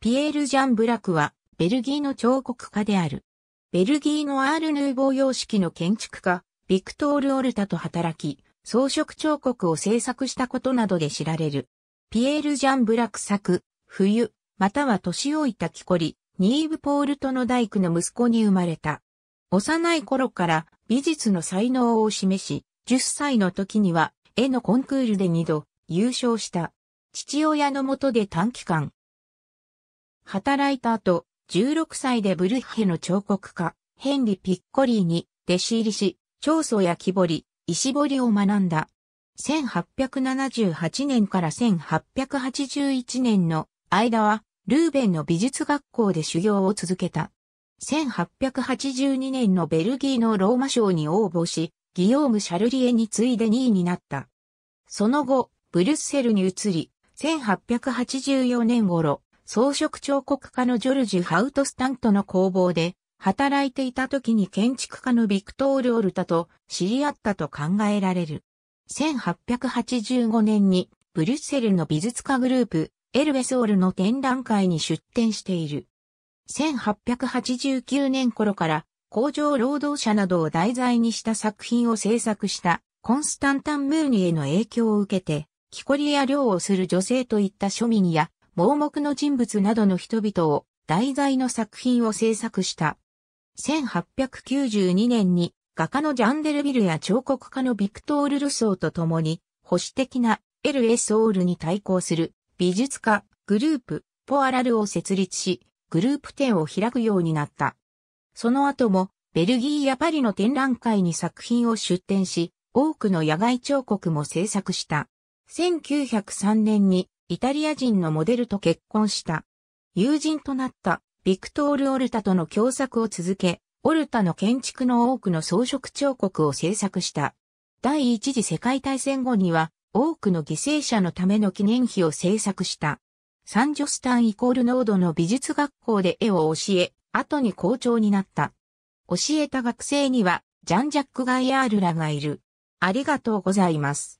ピエール・ジャン・ブラクは、ベルギーの彫刻家である。ベルギーのアール・ヌーボー様式の建築家、ビクトール・オルタと働き、装飾彫刻を制作したことなどで知られる。ピエール・ジャン・ブラク作、冬、または年老いた木こり、ニーブ・ポールトの大工の息子に生まれた。幼い頃から美術の才能を示し、10歳の時には絵のコンクールで2度優勝した。父親のもとで短期間、働いた後、16歳でブルッヘの彫刻家、ヘンリ・ピッコリーに弟子入りし、長宗や木彫り、石彫りを学んだ。1878年から1881年の間は、ルーベンの美術学校で修行を続けた。1882年のベルギーのローマ賞に応募し、ギヨーム・シャルリエに次いで2位になった。その後、ブルッセルに移り、1884年頃、装飾彫刻家のジョルジュ・ハウトスタントの工房で、働いていた時に建築家のビクトール・オルタと知り合ったと考えられる。1885年にブリュッセルの美術家グループ、エルベソールの展覧会に出展している。1889年頃から工場労働者などを題材にした作品を制作したコンスタンタン・ムーニへの影響を受けて、木こりや漁をする女性といった庶民や盲目の人物などの人々を題材の作品を制作した。1892年に画家のジャンデルビルや彫刻家のビクトール・ルソーと共に保守的な l s オールに対抗する美術家グループポアラルを設立しグループ展を開くようになった。その後もベルギーやパリの展覧会に作品を出展し多くの野外彫刻も制作した。1903年にイタリア人のモデルと結婚した。友人となったビクトール・オルタとの共作を続け、オルタの建築の多くの装飾彫刻を制作した。第一次世界大戦後には多くの犠牲者のための記念碑を制作した。サンジョスタンイコールノードの美術学校で絵を教え、後に校長になった。教えた学生にはジャン・ジャック・ガイアールらがいる。ありがとうございます。